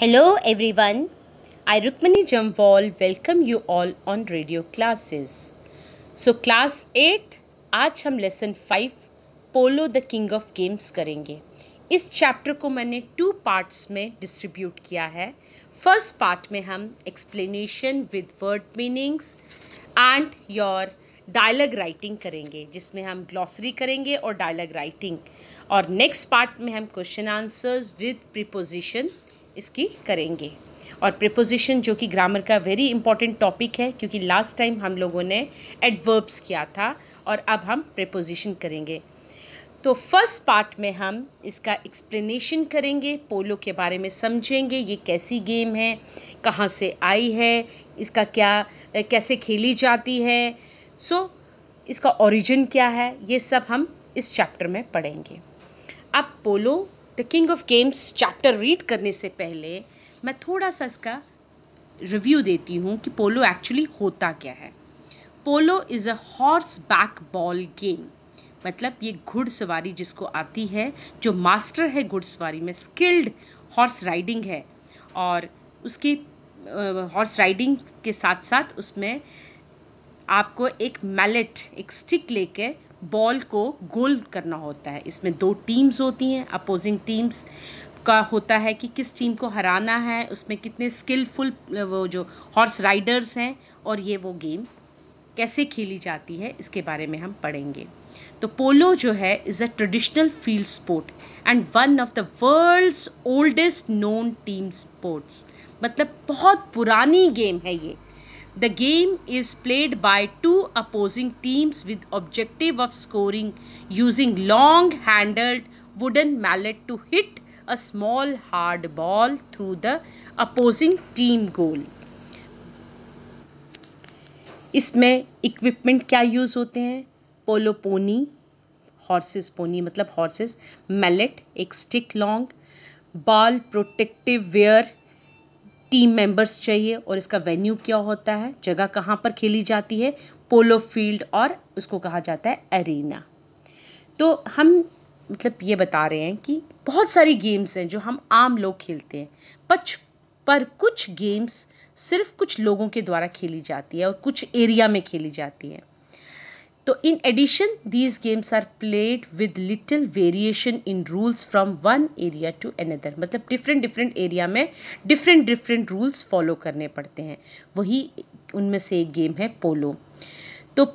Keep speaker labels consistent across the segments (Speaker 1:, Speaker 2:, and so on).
Speaker 1: Hello everyone. I Rukmini Jamwal welcome you all on radio classes. So class 8 आज हम lesson 5 polo the king of games करेंगे इस chapter को मैंने two parts में distribute किया है फर्स्ट पार्ट में हम explanation with word meanings and your dialogue writing करेंगे जिसमें हम ग्लॉसरी करेंगे और डायलॉग राइटिंग और नेक्स्ट पार्ट में हम क्वेश्चन आंसर्स विद प्रिपोजिशन इसकी करेंगे और प्रिपोजिशन जो कि ग्रामर का वेरी इंपॉर्टेंट टॉपिक है क्योंकि लास्ट टाइम हम लोगों ने एडवर्ब्स किया था और अब हम प्रिपोजिशन करेंगे तो फर्स्ट पार्ट में हम इसका एक्सप्लेनेशन करेंगे पोलो के बारे में समझेंगे ये कैसी गेम है कहाँ से आई है इसका क्या कैसे खेली जाती है सो so, इसका ओरिजिन क्या है ये सब हम इस चैप्टर में पढ़ेंगे अब polo the king of games chapter read करने से पहले मैं थोड़ा सा इसका रिव्यू देती हूँ कि पोलो एक्चुअली होता क्या है polo is a horseback ball game मतलब ये घुड़सवारी जिसको आती है जो मास्टर है घुड़सवारी में स्किल्ड हॉर्स राइडिंग है और उसकी हॉर्स राइडिंग के साथ साथ उसमें आपको एक मैलेट एक स्टिक लेके बॉल को गोल करना होता है इसमें दो टीम्स होती हैं अपोजिंग टीम्स का होता है कि किस टीम को हराना है उसमें कितने स्किलफुल वो जो हॉर्स राइडर्स हैं और ये वो गेम कैसे खेली जाती है इसके बारे में हम पढ़ेंगे तो पोलो जो है is a traditional field sport and one of the world's oldest known team sports मतलब बहुत पुरानी गेम है ये The game is played by two opposing teams with objective of scoring using long-handled wooden mallet to hit a small hard ball through the opposing team goal. इसमें equipment क्या use होते हैं polo pony horses pony मतलब horses mallet एक stick long ball protective wear team members चाहिए और इसका venue क्या होता है जगह कहाँ पर खेली जाती है पोलो फील्ड और उसको कहा जाता है एरिना तो हम मतलब ये बता रहे हैं कि बहुत सारी गेम्स हैं जो हम आम लोग खेलते हैं पच पर कुछ गेम्स सिर्फ कुछ लोगों के द्वारा खेली जाती है और कुछ एरिया में खेली जाती है तो in addition these games are played with little variation in rules from one area to another मतलब डिफरेंट डिफरेंट एरिया में डिफरेंट डिफरेंट रूल्स फॉलो करने पड़ते हैं वही उनमें से एक गेम है पोलो तो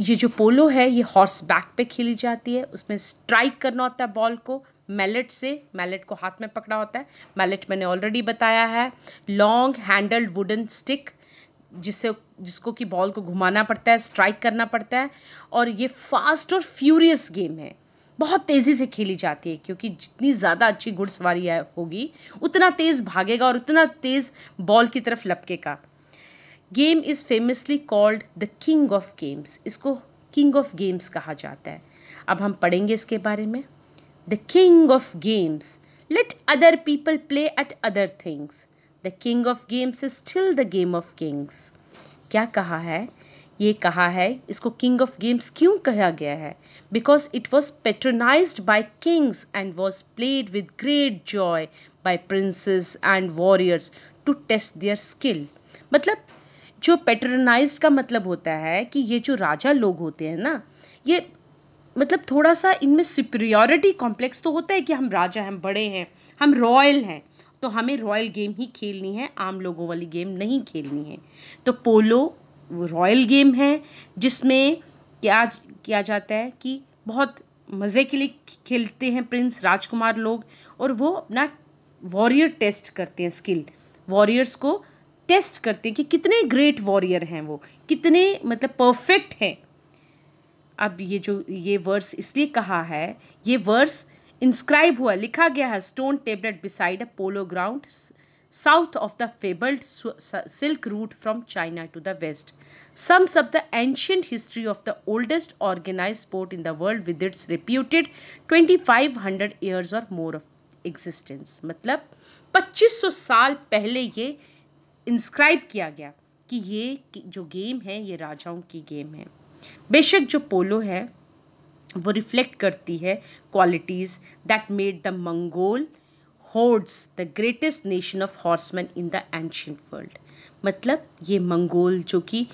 Speaker 1: ये जो पोलो है ये हॉर्स बैक पर खेली जाती है उसमें स्ट्राइक करना होता है बॉल को मैलेट से मैलेट को हाथ में पकड़ा होता है मैलेट मैंने ऑलरेडी बताया है लॉन्ग हैंडल्ड वुडन स्टिक जिससे जिसको कि बॉल को घुमाना पड़ता है स्ट्राइक करना पड़ता है और ये फास्ट और फ्यूरियस गेम है बहुत तेज़ी से खेली जाती है क्योंकि जितनी ज़्यादा अच्छी घुड़सवारी होगी उतना तेज़ भागेगा और उतना तेज़ बॉल की तरफ लपकेगा game is famously called the king of games इसको किंग ऑफ गेम्स कहा जाता है अब हम पढ़ेंगे इसके बारे में the king of games let other people play at other things the king of games is still the game of kings क्या कहा है ये कहा है इसको किंग ऑफ गेम्स क्यों कहा गया है because it was patronize by kings and was played with great joy by princes and warriors to test their skill मतलब जो पेट्रोनाइज का मतलब होता है कि ये जो राजा लोग होते हैं ना ये मतलब थोड़ा सा इनमें सुपरियॉरिटी कॉम्प्लेक्स तो होता है कि हम राजा हैं बड़े हैं हम रॉयल हैं तो हमें रॉयल गेम ही खेलनी है आम लोगों वाली गेम नहीं खेलनी है तो पोलो रॉयल गेम है जिसमें क्या किया जाता है कि बहुत मज़े के लिए खेलते हैं प्रिंस राजकुमार लोग और वो अपना वॉरियर टेस्ट करते हैं स्किल वॉरियर्स को टेस्ट करते हैं कि कितने ग्रेट वॉरियर हैं वो कितने मतलब परफेक्ट हैं अब ये जो ये वर्स इसलिए कहा है ये वर्स इंस्क्राइब हुआ लिखा गया है stone tablet beside a polo ground south of the fabled silk road from China to the west sums of the ancient history of the oldest organize sport in the world with its reputed twenty five hundred years और more of existence मतलब पच्चीस सौ साल पहले ये inscribe किया गया कि ये जो गेम है ये राजाओं की गेम है बेशक जो पोलो है वो रिफ्लेक्ट करती है qualities that made the Mongol hordes the greatest nation of horseman in the ancient world मतलब ये मंगोल जो कि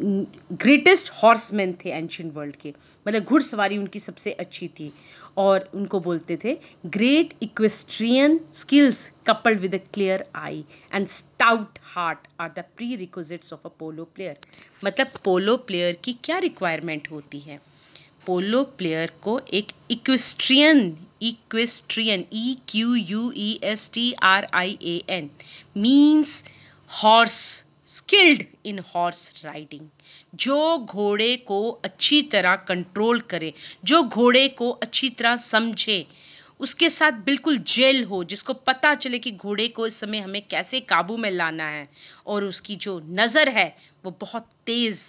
Speaker 1: ग्रेटेस्ट हॉर्समैन थे एंशियंट वर्ल्ड के मतलब घुड़सवारी उनकी सबसे अच्छी थी और उनको बोलते थे great equestrian skills coupled with a clear eye and stout heart are the prerequisites of a polo player मतलब पोलो प्लेयर की क्या रिक्वायरमेंट होती है पोलो प्लेयर को एक equestrian equestrian E Q U E S T R I A N means horse skilled in horse riding जो घोड़े को अच्छी तरह कंट्रोल करे जो घोड़े को अच्छी तरह समझे उसके साथ बिल्कुल जेल हो जिसको पता चले कि घोड़े को इस समय हमें कैसे काबू में लाना है और उसकी जो नज़र है वो बहुत तेज़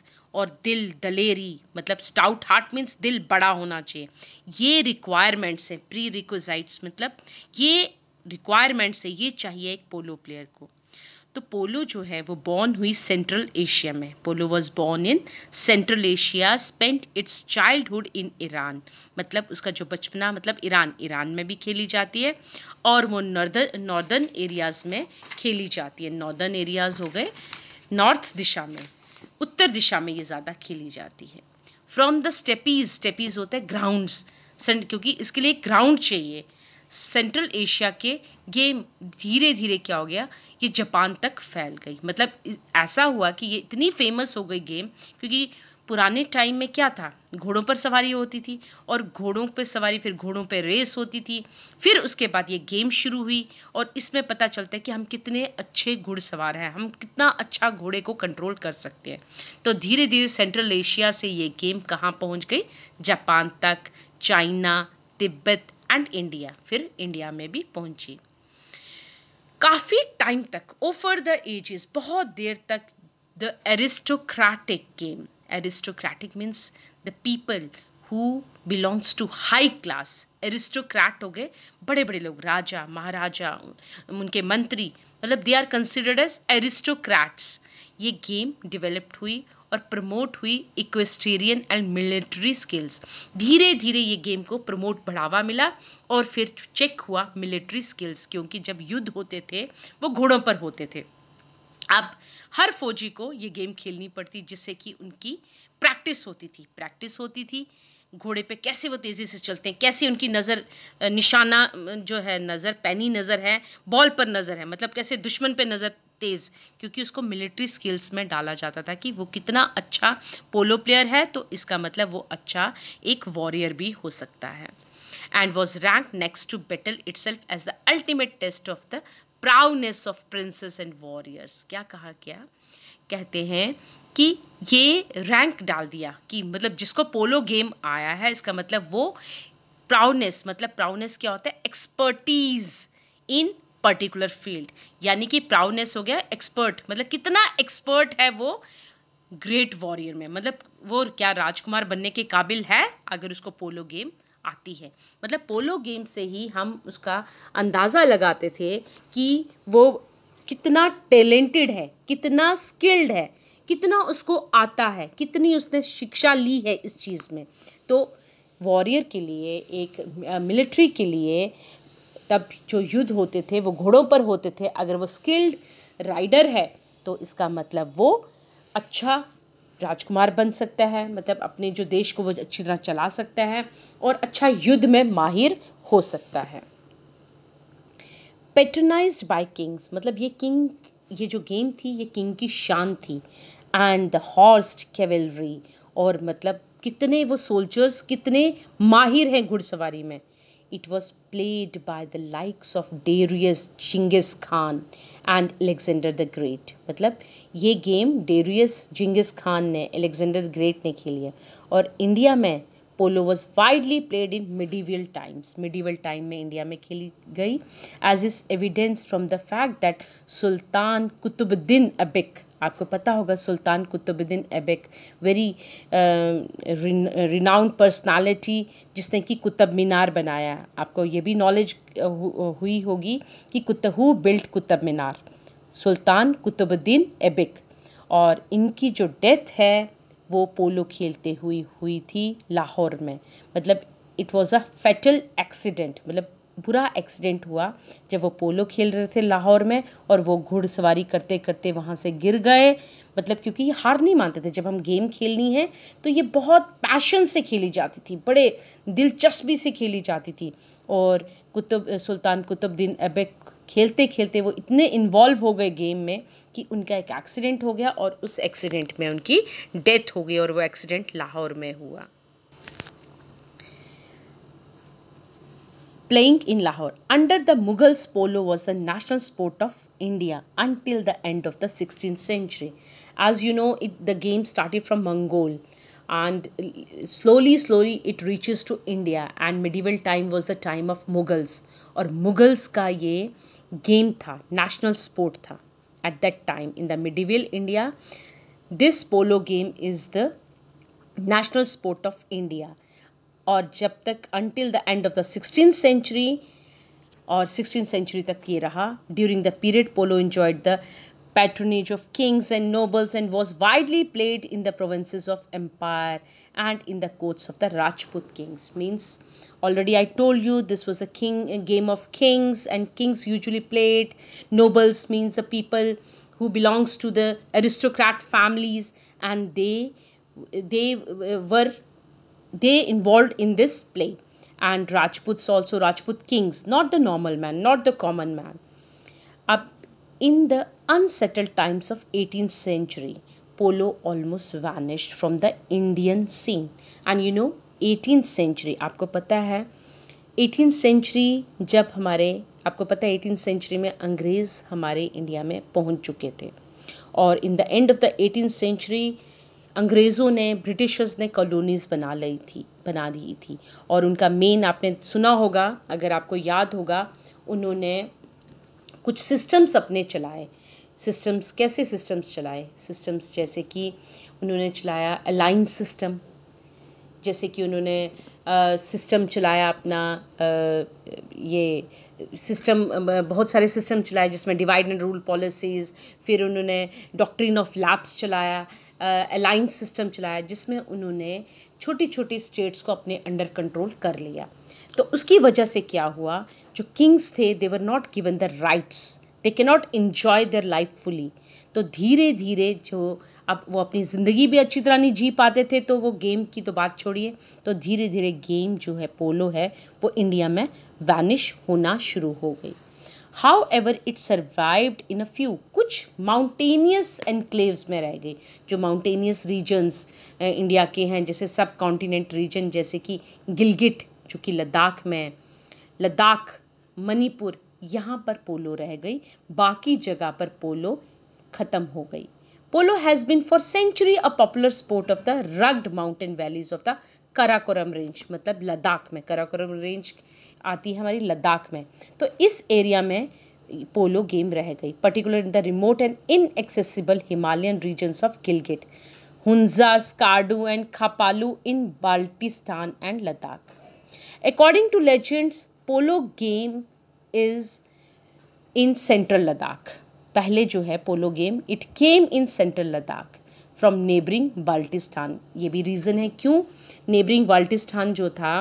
Speaker 1: और दिल दलेरी मतलब स्टाउट हार्ट मीन्स दिल बड़ा होना चाहिए ये रिक्वायरमेंट्स हैं प्री रिक्वाइट्स मतलब ये रिक्वायरमेंट्स है ये चाहिए एक पोलो प्लेयर को तो पोलो जो है वो बॉर्न हुई सेंट्रल एशिया में polo was born in Central Asia spent its childhood in Iran मतलब उसका जो बचपना मतलब ईरान ईरान में भी खेली जाती है और वो नॉर्दर्न नॉर्दर्न एरियाज़ में खेली जाती है नॉर्दर्न एरियाज़ हो गए नॉर्थ दिशा में उत्तर दिशा में ये ज़्यादा खेली जाती है फ्रॉम द स्टेपीज स्टेपीज होते हैं ग्राउंड क्योंकि इसके लिए ग्राउंड चाहिए सेंट्रल एशिया के गेम धीरे धीरे क्या हो गया ये जापान तक फैल गई मतलब ऐसा हुआ कि ये इतनी फेमस हो गई गेम क्योंकि पुराने टाइम में क्या था घोड़ों पर सवारी होती थी और घोड़ों पर सवारी फिर घोड़ों पर रेस होती थी फिर उसके बाद ये गेम शुरू हुई और इसमें पता चलता है कि हम कितने अच्छे घुड़सवार हैं हम कितना अच्छा घोड़े को कंट्रोल कर सकते हैं तो धीरे धीरे सेंट्रल एशिया से ये गेम कहाँ पहुँच गई जापान तक चाइना तिब्बत एंड इंडिया फिर इंडिया में भी पहुंची काफ़ी टाइम तक ओवर द एजेस बहुत देर तक the aristocratic game aristocratic means the people who belongs to high class aristocrat हो गए बड़े बड़े लोग राजा महाराजा उनके मंत्री मतलब they are considered as aristocrats ये गेम डिवेलप्ड हुई और प्रमोट हुई इक्वेस्टेरियन एंड मिलिट्री स्किल्स धीरे धीरे ये गेम को प्रमोट बढ़ावा मिला और फिर चेक हुआ मिलिट्री स्किल्स क्योंकि जब युद्ध होते थे वो घोड़ों पर होते थे अब हर फौजी को ये गेम खेलनी पड़ती जिससे कि उनकी प्रैक्टिस होती थी प्रैक्टिस होती थी घोड़े पे कैसे वो तेज़ी से चलते हैं कैसे उनकी नज़र निशाना जो है नज़र पैनी नज़र है बॉल पर नज़र है मतलब कैसे दुश्मन पे नज़र तेज़ क्योंकि उसको मिलिट्री स्किल्स में डाला जाता था कि वो कितना अच्छा पोलो प्लेयर है तो इसका मतलब वो अच्छा एक वॉरियर भी हो सकता है was rank next to battle itself as the ultimate test of the prowess of princes and warriors क्या कहा गया कहते हैं कि ये रैंक डाल दिया कि मतलब जिसको पोलो गेम आया है इसका मतलब वो प्राउनेस मतलब प्राउडनेस क्या होता है एक्सपर्टीज इन पर्टिकुलर फील्ड यानी कि प्राउनेस हो गया एक्सपर्ट मतलब कितना एक्सपर्ट है वो ग्रेट वॉरियर में मतलब वो क्या राजकुमार बनने के काबिल है अगर उसको पोलो गेम आती है मतलब पोलो गेम से ही हम उसका अंदाज़ा लगाते थे कि वो कितना टैलेंटेड है कितना स्किल्ड है कितना उसको आता है कितनी उसने शिक्षा ली है इस चीज़ में तो वॉरियर के लिए एक मिलिट्री के लिए तब जो युद्ध होते थे वो घोड़ों पर होते थे अगर वो स्किल्ड राइडर है तो इसका मतलब वो अच्छा राजकुमार बन सकता है मतलब अपने जो देश को वो अच्छी तरह चला सकता है और अच्छा युद्ध में माहिर हो सकता है पेटरनाइज बाई किंग्स मतलब ये किंग ये जो गेम थी ये किंग की शान थी एंड द हॉर्स्ड कैवलरी और मतलब कितने वो सोल्जर्स कितने माहिर हैं घुड़सवारी में it was played by the likes of Darius Genghis Khan and Alexander the great मतलब ये गेम डेरियस जिंगिस खान ने अलेक्जेंडर ग्रेट ने खेली है और इंडिया में polo was widely played in medieval times medieval time में इंडिया में खेली गई as is evidence from the fact that Sultan Qutbuddin Aibak आपको पता होगा Sultan Qutbuddin Aibak very renowned personality जिसने कि कुतुब मीनार बनाया आपको ये भी नॉलेज uh, uh, हुई होगी कि कुतहू बिल्ट कुतुब मीनार सुल्तान कुतुबुद्दीन एबिक और इनकी जो डेथ है वो पोलो खेलते हुई हुई थी लाहौर में मतलब it was a fatal accident मतलब बुरा एक्सीडेंट हुआ जब वो पोलो खेल रहे थे लाहौर में और वो घुड़सवारी करते करते वहाँ से गिर गए मतलब क्योंकि ये हार नहीं मानते थे जब हम गेम खेलनी है तो ये बहुत पैशन से खेली जाती थी बड़े दिलचस्पी से खेली जाती थी और कुतुब सुल्तान कुतुबद्दीन ऐबक खेलते खेलते वो इतने इन्वॉल्व हो गए गेम में कि उनका एक एक्सीडेंट हो गया और उस एक्सीडेंट में उनकी डेथ हो गई और वो एक्सीडेंट लाहौर में हुआ playing in Lahore under the Mughals polo was the national sport of India until the end of the sixteen century as you know it the game starting from Mongol and slowly slowly it reaches to India and medieval time was the time of Mughals Or Mughals ka ye game tha, national sport tha. at that time in the medieval India this polo game is the national sport of India और जब तक until the end of the 16th century और 16th century तक ये रहा during the period polo enjoyed the patronage of kings and nobles and was widely played in the provinces of empire and in the courts of the Rajput kings. Means already I told you this was a king a game of kings and kings usually played. Nobles means the people who belongs to the aristocrat families and they they were they involved in this play and Rajputs also Rajput kings not the normal man not the common man. Up in the unsettled times of 18th century polo almost vanished from the indian scene and you know 18th century आपको पता है 18th century जब हमारे आपको पता है 18th century में अंग्रेज़ हमारे इंडिया में पहुंच चुके थे और in the end of the 18th century अंग्रेज़ों ने ब्रिटिशर्स ने कॉलोनीज़ बना ली थी बना दी थी और उनका मेन आपने सुना होगा अगर आपको याद होगा उन्होंने कुछ सिस्टम्स अपने चलाए सिस्टम्स कैसे सिस्टम्स चलाए सिस्टम्स जैसे कि उन्होंने चलाया अलाइन सिस्टम जैसे कि उन्होंने सिस्टम चलाया अपना आ, ये सिस्टम बहुत सारे सिस्टम चलाए जिसमें डिवाइड एंड रूल पॉलिसीज़ फिर उन्होंने डॉक्ट्रिन ऑफ लैब्स चलाया अलाइंस सिस्टम चलाया जिसमें उन्होंने छोटी छोटी स्टेट्स को अपने अंडर कंट्रोल कर लिया तो उसकी वजह से क्या हुआ जो किंग्स थे they were not given the rights they can not enjoy their life fully तो धीरे धीरे जो अब वो अपनी ज़िंदगी भी अच्छी तरह नहीं जी पाते थे तो वो गेम की तो बात छोड़िए तो धीरे धीरे गेम जो है पोलो है वो इंडिया में वैनिश होना शुरू हो गई however it survived in a few कुछ माउंटेनियस एनक्लेव्स में रह गई जो माउंटेनियस रीजन्स इंडिया के हैं जैसे सब कॉन्टिनेंट रीजन जैसे कि गिलगिट जो कि लद्दाख में लद्दाख मणिपुर यहाँ पर पोलो रह गई बाकी जगह पर पोलो खत्म हो गई polo has been for century a popular sport of the rugged mountain valleys of the Karakoram range मतलब लद्दाख में कराकोरम रेंज आती है हमारी लद्दाख में तो इस एरिया में पोलो गेम रह गई particular in the remote and inaccessible Himalayan regions of Gilgit Hunza Skardu and Khaplu in Baltistan and Ladakh according to legends polo game is in central Ladakh पहले जो है polo game it came in central Ladakh from neighboring Baltistan ये भी रीज़न है क्यों नेबरिंग बाल्टिस्तान जो था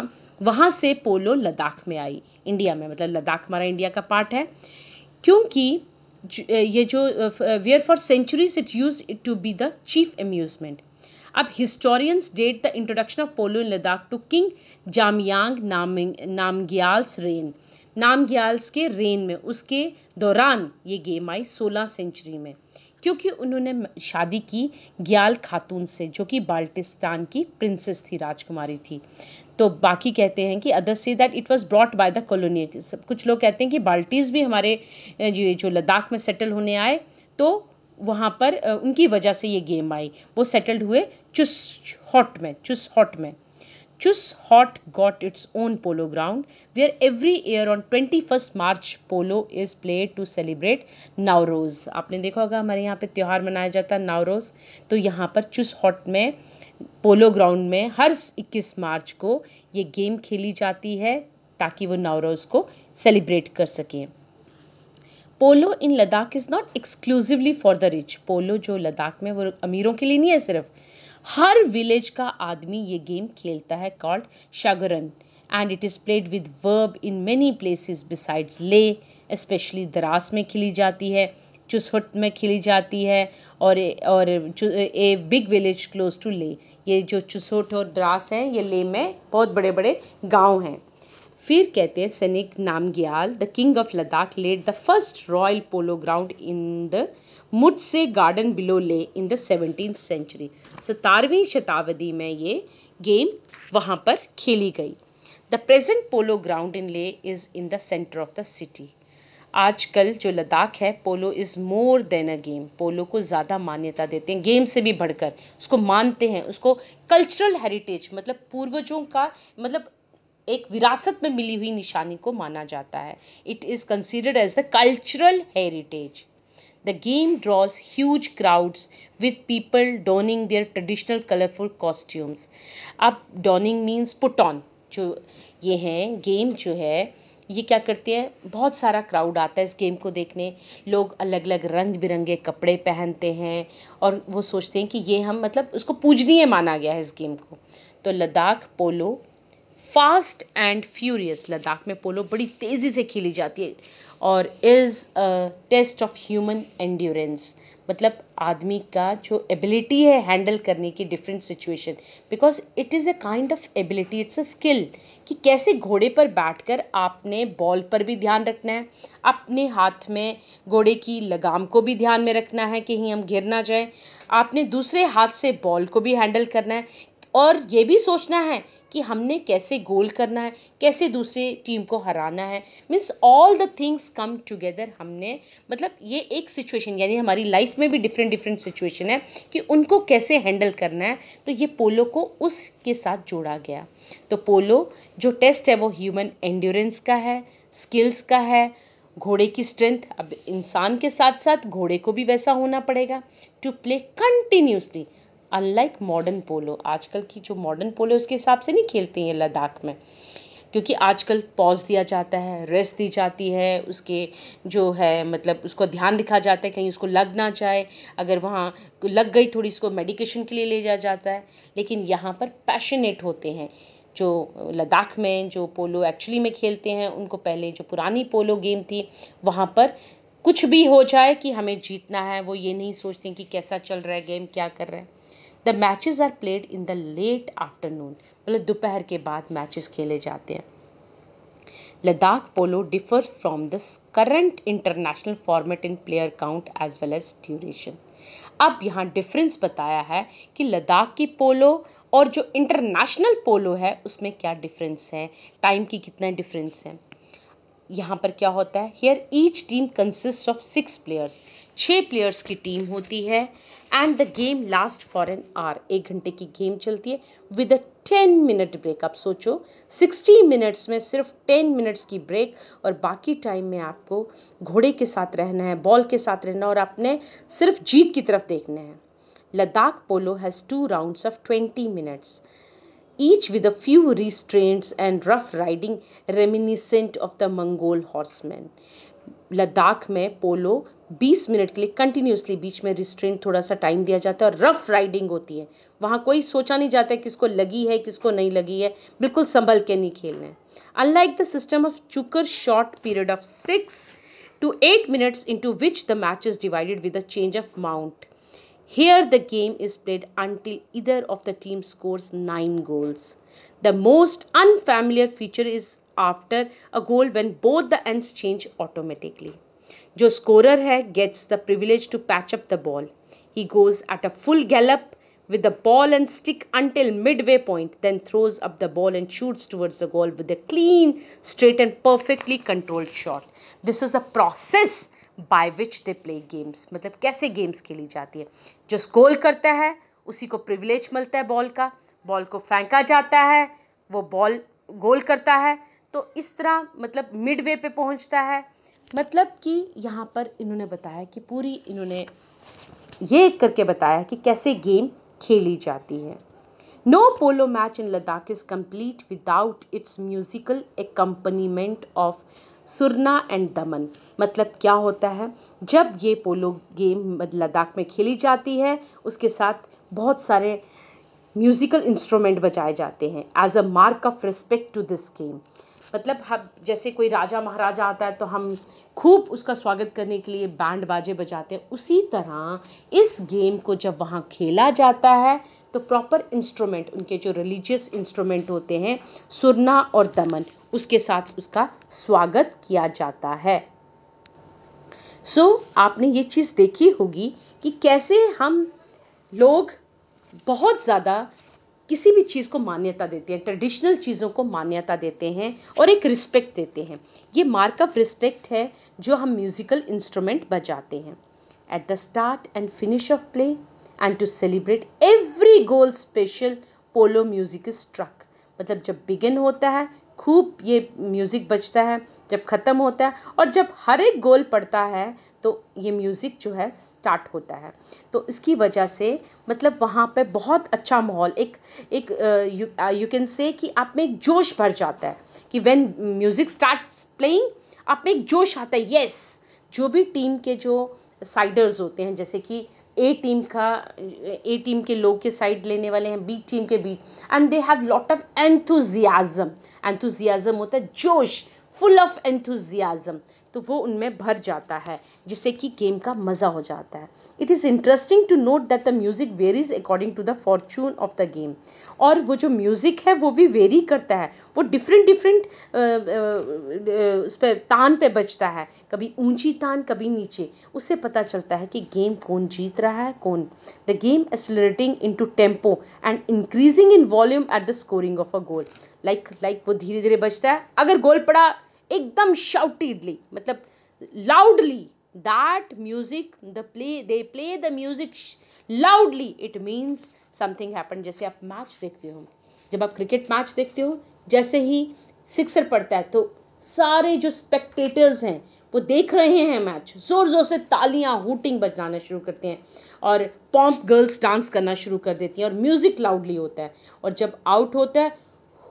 Speaker 1: वहाँ से पोलो लद्दाख में आई इंडिया में मतलब लद्दाख हमारा इंडिया का पार्ट है क्योंकि ये जो were for centuries it use it to be the chief amusement अब historians date the introduction of polo in Ladakh to king Jamyang Namgyal's reign Namgyal's के रेन में उसके दौरान ये गेम आई सोलह सेंचुरी में क्योंकि उन्होंने शादी की ग्याल खातून से जो कि बाल्टिस्तान की प्रिंसेस थी राजकुमारी थी तो बाकी कहते हैं कि अदर से that it was brought by the colony कुछ लोग कहते हैं कि बाल्टीज़ भी हमारे ये जो लद्दाख में सेटल होने आए तो वहाँ पर उनकी वजह से ये गेम आई वो सेटल्ड हुए चुस हॉट में चुस हॉट में Hot got its own polo ground where every year on 21st March polo is played to celebrate Nowroz. आपने देखा होगा हमारे यहाँ पे त्यौहार मनाया जाता है नवरोज तो यहाँ पर हॉट में पोलो ग्राउंड में हर 21 मार्च को ये गेम खेली जाती है ताकि वो नवरोज को सेलिब्रेट कर सकें polo in Ladakh is not exclusively for the rich polo जो लद्दाख में वो अमीरों के लिए नहीं है सिर्फ हर विलेज का आदमी ये गेम खेलता है called shagaran and it is played with verve in many places besides Leh specially Dras में खेली जाती है चुसहट में खेली जाती है और और a big village close to Leh ये जो चुसहट और द्रास हैं ये ले में बहुत बड़े बड़े गांव हैं फिर कहते हैं सैनिक Namgyal the king of Ladakh laid the first royal polo ground in the Mutse garden below Leh in the seventeen century सतारहवीं शताब्दी में ये गेम वहाँ पर खेली गई the present polo ground in Leh is in the centre of the city आजकल जो लद्दाख है polo is more than a game polo को ज़्यादा मान्यता देते हैं गेम से भी बढ़कर उसको मानते हैं उसको कल्चरल हेरिटेज मतलब पूर्वजों का मतलब एक विरासत में मिली हुई निशानी को माना जाता है it is considered as the cultural heritage the game draws huge crowds with people donning their traditional colourful costumes अब डोनिंग मीन्स पुटॉन जो ये हैं गेम जो है ये क्या करती है बहुत सारा क्राउड आता है इस गेम को देखने लोग अलग अलग रंग बिरंगे कपड़े पहनते हैं और वो सोचते हैं कि ये हम मतलब उसको पूजनीय माना गया है इस गेम को तो Ladakh polo fast and furious Ladakh में पोलो बड़ी तेज़ी से खेली जाती है और is a test of human endurance मतलब आदमी का जो एबिलिटी है हैंडल करने की different situation because it is a kind of ability it's a skill कि कैसे घोड़े पर बैठकर आपने बॉल पर भी ध्यान रखना है अपने हाथ में घोड़े की लगाम को भी ध्यान में रखना है कि हम गिर ना जाए आपने दूसरे हाथ से बॉल को भी हैंडल करना है और ये भी सोचना है कि हमने कैसे गोल करना है कैसे दूसरे टीम को हराना है means all the things come together हमने मतलब ये एक सिचुएशन यानी हमारी लाइफ में भी डिफरेंट डिफरेंट सिचुएशन है कि उनको कैसे हैंडल करना है तो ये पोलो को उसके साथ जोड़ा गया तो पोलो जो टेस्ट है वो ह्यूमन एंड्योरेंस का है स्किल्स का है घोड़े की स्ट्रेंथ अब इंसान के साथ साथ घोड़े को भी वैसा होना पड़ेगा to play continuously unlike modern polo आजकल की जो मॉडर्न पोलो उसके हिसाब से नहीं खेलते हैं लद्दाख में क्योंकि आजकल पॉज दिया जाता है रेस्ट दी जाती है उसके जो है मतलब उसको ध्यान रखा जाता है कहीं उसको लग ना जाए अगर वहाँ लग गई थोड़ी उसको मेडिकेशन के लिए ले जाया जाता है लेकिन यहाँ पर पैशनेट होते हैं जो लद्दाख में जो पोलो एक्चुअली में खेलते हैं उनको पहले जो पुरानी पोलो गेम थी वहाँ पर कुछ भी हो जाए कि हमें जीतना है वो ये नहीं सोचते कि कैसा चल रहा है गेम क्या कर रहा है the matches are played in the late afternoon मतलब दोपहर के बाद मैचेस खेले जाते हैं Ladakh polo differ from the current international format in player count as well as duration अब यहाँ डिफरेंस बताया है कि लद्दाख की पोलो और जो इंटरनेशनल पोलो है उसमें क्या डिफरेंस है टाइम की कितना डिफरेंस है यहाँ पर क्या होता है here each team consist of six players छः प्लेयर्स की टीम होती है and the game last for an hour एक घंटे की गेम चलती है with a ten minute break आप सोचो सिक्सटी मिनट्स में सिर्फ टेन मिनट्स की ब्रेक और बाकी टाइम में आपको घोड़े के साथ रहना है बॉल के साथ रहना और आपने सिर्फ जीत की तरफ देखना है Ladakh polo has two rounds of twenty minutes each with a few restraints and rough riding reminiscent of the Mongol horseman Ladakh में पोलो 20 मिनट के लिए कंटिन्यूसली बीच में रिस्ट्रेंट थोड़ा सा टाइम दिया जाता है और रफ राइडिंग होती है वहाँ कोई सोचा नहीं जाता है किसको लगी है किसको नहीं लगी है बिल्कुल संभल के नहीं खेलना है unlike the system of chukker short period of six to eight minutes into which the match is divided with a change of mount here the game is played until either of the team scores nine goals the most unfamiliar feature is after a goal when both the end change automatically जो scorer है gets the privilege to patch up the ball he goes at a full gallop with the ball and stick until mid way point then throws up the ball and shoots towards the goal with a clean straight and perfectly controlled shot this is the process by which they play games मतलब कैसे games खेली जाती है जो score करता है उसी को प्रिविलेज मिलता है बॉल का बॉल को फेंका जाता है वो बॉल गोल करता है तो इस तरह मतलब मिड वे पे पहुंचता है मतलब कि यहाँ पर इन्होंने बताया कि पूरी इन्होंने ये करके बताया कि कैसे गेम खेली जाती है no polo match in Ladakh is complete without its musical accompaniment of surna and daman मतलब क्या होता है जब ये पोलो गेम लद्दाख में खेली जाती है उसके साथ बहुत सारे म्यूज़िकल इंस्ट्रूमेंट बजाए जाते हैं as a mark of respect to this game मतलब हम जैसे कोई राजा महाराजा आता है तो हम खूब उसका स्वागत करने के लिए बैंड बाजे बजाते हैं उसी तरह इस गेम को जब वहाँ खेला जाता है तो प्रॉपर इंस्ट्रूमेंट उनके जो रिलीजियस इंस्ट्रूमेंट होते हैं सुरना और दमन उसके साथ उसका स्वागत किया जाता है सो so, आपने ये चीज़ देखी होगी कि कैसे हम लोग बहुत ज़्यादा किसी भी चीज़ को मान्यता देते हैं ट्रेडिशनल चीज़ों को मान्यता देते हैं और एक रिस्पेक्ट देते हैं ये मार्क ऑफ रिस्पेक्ट है जो हम म्यूज़िकल इंस्ट्रूमेंट बजाते हैं at the start and finish of play and to celebrate every goal special polo music is struck मतलब जब बिगिन होता है खूब ये म्यूज़िक बजता है जब ख़त्म होता है और जब हर एक गोल पड़ता है तो ये म्यूज़िक जो है स्टार्ट होता है तो इसकी वजह से मतलब वहाँ पे बहुत अच्छा माहौल एक एक यू कैन से कि आप में एक जोश भर जाता है कि व्हेन म्यूज़िक स्टार्ट प्लेइंग आप में एक जोश आता है येस जो भी टीम के जो साइडर्स होते हैं जैसे कि ए टीम का ए टीम के लोग के साइड लेने वाले हैं बी टीम के बीच and they have lot of enthusiasm enthusiasm होता है जोश फुल ऑफ एंथुजियाज़म तो वो उनमें भर जाता है जिससे कि गेम का मज़ा हो जाता है it is interesting to note that the music varies according to the fortune of the game और वो जो म्यूज़िक है वो भी वेरी करता है वो डिफरेंट डिफरेंट उस पर तान पे बजता है कभी ऊंची तान कभी नीचे उससे पता चलता है कि गेम कौन जीत रहा है कौन the game accelerating into tempo and increasing in volume at the scoring of a goal like like वो धीरे धीरे बजता है अगर गोल पड़ा एकदम शाउटेडली मतलब loudly that music the play they play the music loudly it means something happen जैसे आप मैच देखते हो जब आप क्रिकेट मैच देखते हो जैसे ही सिक्सर पड़ता है तो सारे जो स्पेक्टेटर्स हैं वो देख रहे हैं मैच जोर जोर से तालियां हूटिंग बजाना शुरू करते हैं और पॉम्प गर्ल्स डांस करना शुरू कर देती हैं और म्यूज़िक लाउडली होता है और जब आउट होता है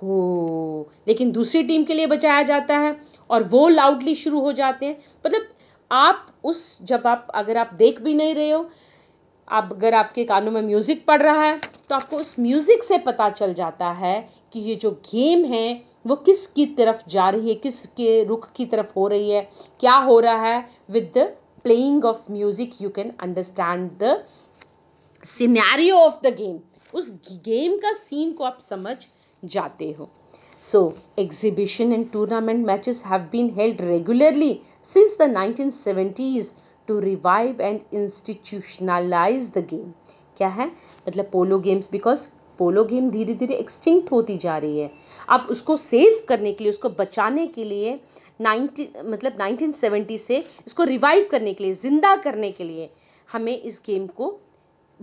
Speaker 1: हो लेकिन दूसरी टीम के लिए बचाया जाता है और वो लाउडली शुरू हो जाते हैं मतलब आप उस जब आप अगर आप देख भी नहीं रहे हो आप अगर आपके कानों में म्यूज़िक पड़ रहा है तो आपको उस म्यूज़िक से पता चल जाता है कि ये जो गेम है वो किस की तरफ जा रही है किस के रुख की तरफ हो रही है क्या हो रहा है with the playing of music you can understand the scenario of the game उस गेम का सीन को आप समझ जाते हो exhibition and tournament tournament have been held regularly since the nineteen 1970s to revive and institutionalize the game क्या है मतलब polo games because polo game धीरे धीरे एक्सटिंक्ट होती जा रही है अब उसको सेव करने के लिए उसको बचाने के लिए नाइनटी मतलब 1970 से इसको रिवाइव करने के लिए ज़िंदा करने के लिए हमें इस गेम को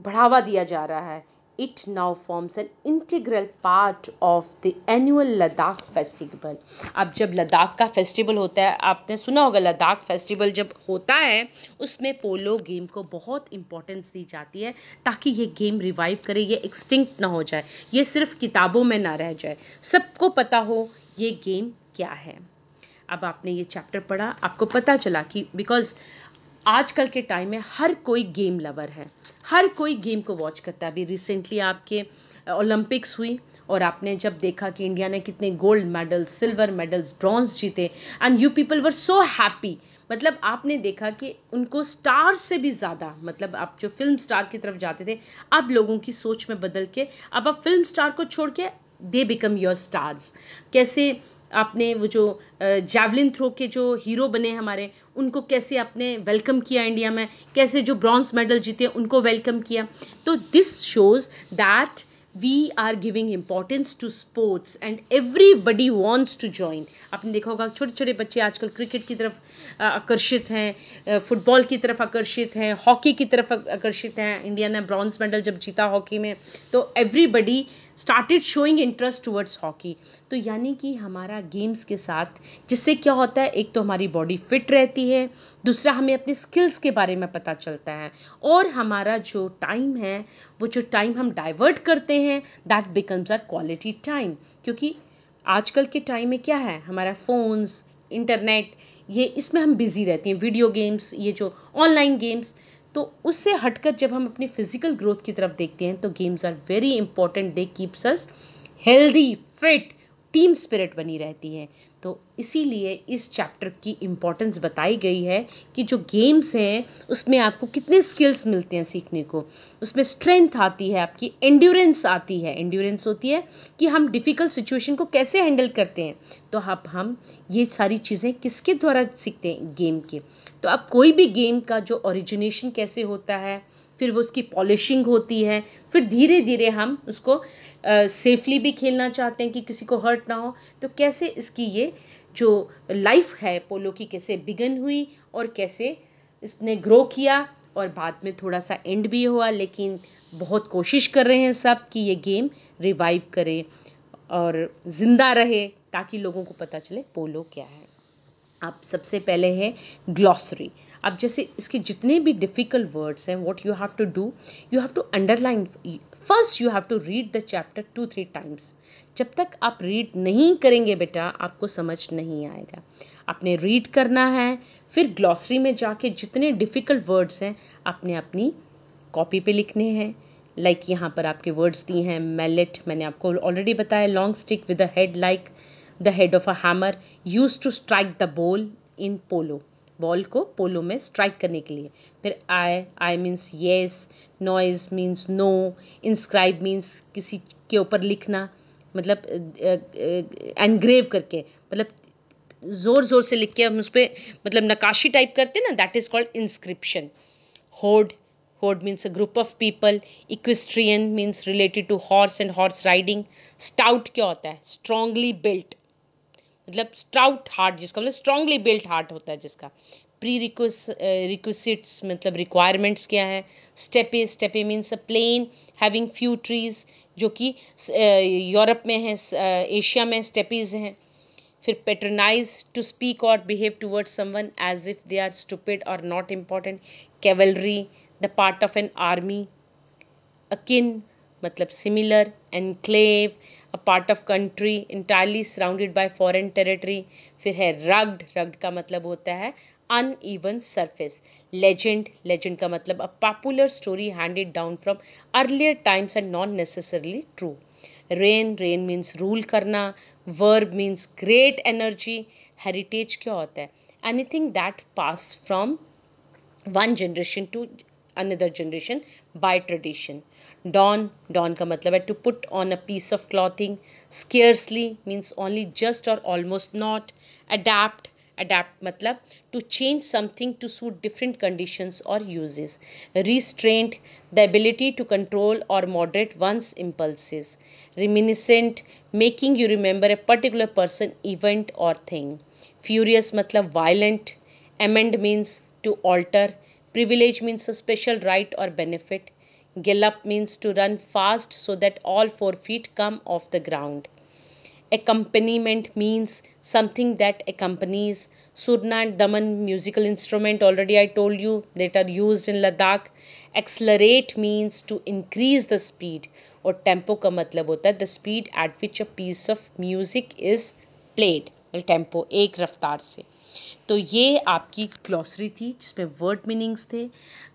Speaker 1: बढ़ावा दिया जा रहा है it now forms an integral part of the annual Ladakh festival अब जब लद्दाख का फेस्टिवल होता है आपने सुना होगा लद्दाख फेस्टिवल जब होता है उसमें पोलो गेम को बहुत इंपॉर्टेंस दी जाती है ताकि ये गेम रिवाइव करे ये एक्सटिंक्ट ना हो जाए ये सिर्फ किताबों में ना रह जाए सबको पता हो ये गेम क्या है अब आपने ये चैप्टर पढ़ा आपको पता चला कि बिकॉज आजकल के टाइम में हर कोई गेम लवर है हर कोई गेम को वॉच करता है अभी रिसेंटली आपके ओलंपिक्स हुई और आपने जब देखा कि इंडिया ने कितने gold medals silver medals bronze जीते and you people were so happy मतलब आपने देखा कि उनको स्टार से भी ज़्यादा मतलब आप जो फिल्म स्टार की तरफ जाते थे अब लोगों की सोच में बदल के अब आप फिल्म स्टार को छोड़ के दे बिकम योर स्टार्स कैसे आपने वो जो जैवलिन थ्रो के जो हीरो बने हमारे उनको कैसे आपने वेलकम किया इंडिया में कैसे जो ब्रॉन्ज मेडल जीते उनको वेलकम किया तो this shows that we are giving importance to sports and everybody wants to join आपने देखा होगा छोटे छोटे बच्चे आजकल क्रिकेट की तरफ आकर्षित हैं फुटबॉल की तरफ आकर्षित हैं हॉकी की तरफ आकर्षित हैं इंडिया ने ब्रॉन्ज मेडल जब जीता हॉकी में तो everybody started showing interest towards hockey तो यानी कि हमारा गेम्स के साथ जिससे क्या होता है एक तो हमारी बॉडी फिट रहती है दूसरा हमें अपने स्किल्स के बारे में पता चलता है और हमारा जो टाइम है वो जो टाइम हम डाइवर्ट करते हैं that becomes our quality time क्योंकि आजकल के टाइम में क्या है हमारा फ़ोन्स इंटरनेट ये इसमें हम बिज़ी रहते हैं वीडियो गेम्स ये जो ऑनलाइन गेम्स तो उससे हटकर जब हम अपनी फिजिकल ग्रोथ की तरफ देखते हैं तो games are very important they keeps us healthy fit team spirit बनी रहती है तो इसीलिए इस चैप्टर की इम्पोर्टेंस बताई गई है कि जो गेम्स हैं उसमें आपको कितने स्किल्स मिलते हैं सीखने को उसमें स्ट्रेंथ आती है आपकी एंड्योरेंस आती है एंड्योरेंस होती है कि हम डिफ़िकल्ट सिचुएशन को कैसे हैंडल करते हैं तो आप हम ये सारी चीज़ें किसके द्वारा सीखते हैं गेम के तो आप कोई भी गेम का जो ओरिजिनेशन कैसे होता है फिर वो उसकी पॉलिशिंग होती है फिर धीरे धीरे हम उसको सेफली भी खेलना चाहते हैं कि किसी को हर्ट ना हो तो कैसे इसकी ये जो लाइफ है पोलो की कैसे बिगन हुई और कैसे इसने ग्रो किया और बाद में थोड़ा सा एंड भी हुआ लेकिन बहुत कोशिश कर रहे हैं सब कि ये गेम रिवाइव करे और ज़िंदा रहे ताकि लोगों को पता चले पोलो क्या है आप सबसे पहले है ग्लॉसरी अब जैसे इसके जितने भी डिफ़िकल्ट वर्ड्स हैं what you have to do you have to underline first you have to read the chapter two three times जब तक आप रीड नहीं करेंगे बेटा आपको समझ नहीं आएगा आपने रीड करना है फिर ग्लॉसरी में जाके जितने डिफ़िकल्ट वर्ड्स हैं आपने अपनी कॉपी पे लिखने हैं लाइक like यहाँ पर आपके वर्ड्स दिए हैं मेलेट मैंने आपको ऑलरेडी बताया long stick with a head like the head of a hammer use to strike the ball in polo ball को पोलो में स्ट्राइक करने के लिए फिर aye aye means yes noise means no inscribe means किसी के ऊपर लिखना मतलब एनग्रेव करके मतलब ज़ोर ज़ोर से लिख के हम उस पर मतलब नकाशी टाइप करते हैं ना that is called inscription horde horde means a group of people equestrian means related to horse and horse riding stout क्या होता है स्ट्रांगली बिल्ट मतलब स्ट्राउट हार्ट जिसका मतलब स्ट्रांगली बिल्ट हार्ट होता है जिसका प्री रिक्विसिट्स uh, मतलब रिक्वायरमेंट्स क्या है steppe steppe means a plain having few trees जो कि यूरोप uh, में है एशिया uh, में स्टेपीज हैं फिर पेट्रनाइज टू स्पीक और behave towards someone as if they are stupid और not important cavalry the part of an army akin मतलब similar enclave a part of country entirely surrounded by foreign territory फिर है rugged rugged का मतलब होता है uneven surface legend legend का मतलब a popular story handed down from earlier times and non necessarily true reign reign means rule करना verb means great energy heritage क्या होता है anything that pass from one generation to another generation by tradition don don ka matlab hai to put on a piece of clothing scarcely means only just or almost not adapt adapt matlab to change something to suit different conditions or uses restraint the ability to control or moderate one's impulses reminiscent making you remember a particular person event or thing furious matlab violent amend means to alter privilege means a special right or benefit Gallop means to run fast so that all four feet come off the ground. Accompaniment means something that accompanies. Surna and Daman musical instrument already I told you that are used in Ladakh. Accelerate means to increase the speed or tempo ka matlab hota the speed at which a piece of music is played. Well, tempo एक रफ्तार से तो ये आपकी glossary थी जिसमें word meanings थे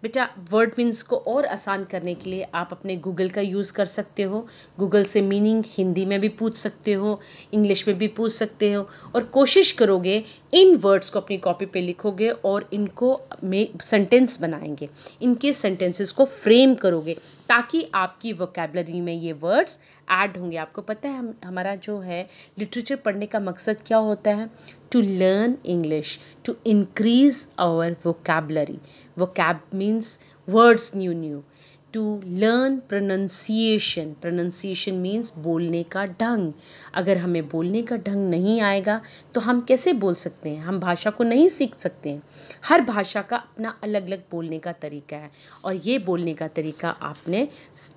Speaker 1: बेटा वर्ड मीनिंग्स को और आसान करने के लिए आप अपने गूगल का यूज़ कर सकते हो गूगल से मीनिंग हिंदी में भी पूछ सकते हो इंग्लिश में भी पूछ सकते हो और कोशिश करोगे इन वर्ड्स को अपनी कॉपी पे लिखोगे और इनको सेंटेंस बनाएंगे इनके सेंटेंसेस को फ्रेम करोगे ताकि आपकी वोकेबलरी में ये वर्ड्स ऐड होंगे आपको पता है हम हमारा जो है लिटरेचर पढ़ने का मकसद क्या होता है to learn English to increase our vocabulary vocab means words new new to learn pronunciation pronunciation means बोलने का ढंग अगर हमें बोलने का ढंग नहीं आएगा तो हम कैसे बोल सकते हैं हम भाषा को नहीं सीख सकते हैं हर भाषा का अपना अलग अलग बोलने का तरीका है और ये बोलने का तरीका आपने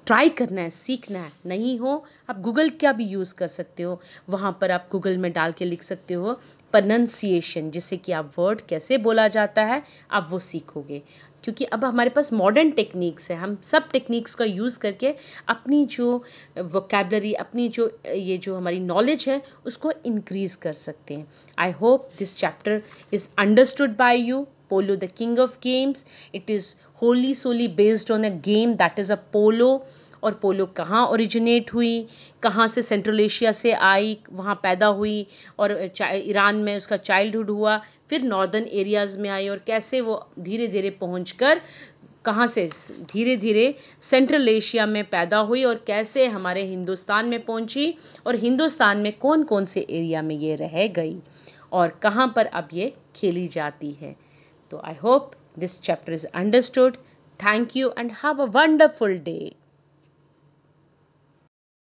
Speaker 1: ट्राई करना है सीखना है नहीं हो आप गूगल क्या भी यूज़ कर सकते हो वहाँ पर आप गूगल में डाल के लिख सकते हो प्रनंसिएशन जिससे कि आप वर्ड कैसे बोला जाता है आप वो सीखोगे क्योंकि अब हमारे पास मॉडर्न टेक्निक्स है हम सब टेक्निक्स का यूज़ करके अपनी जो वोकेबलरी अपनी जो ये जो हमारी नॉलेज है उसको इंक्रीज कर सकते हैं I hope this chapter is understood by you polo the king of games it is wholly solely based on a game that is a polo और पोलो कहाँ ओरिजिनेट हुई कहाँ से सेंट्रल एशिया से आई वहाँ पैदा हुई और ईरान में उसका चाइल्डहुड हुआ फिर नॉर्दर्न एरियाज़ में आई और कैसे वो धीरे धीरे पहुँच कर कहाँ से धीरे धीरे सेंट्रल एशिया में पैदा हुई और कैसे हमारे हिंदुस्तान में पहुँची और हिंदुस्तान में कौन कौन से एरिया में ये रह गई और कहाँ पर अब ये खेली जाती है तो I hope this chapter is understood thank you and have a wonderful day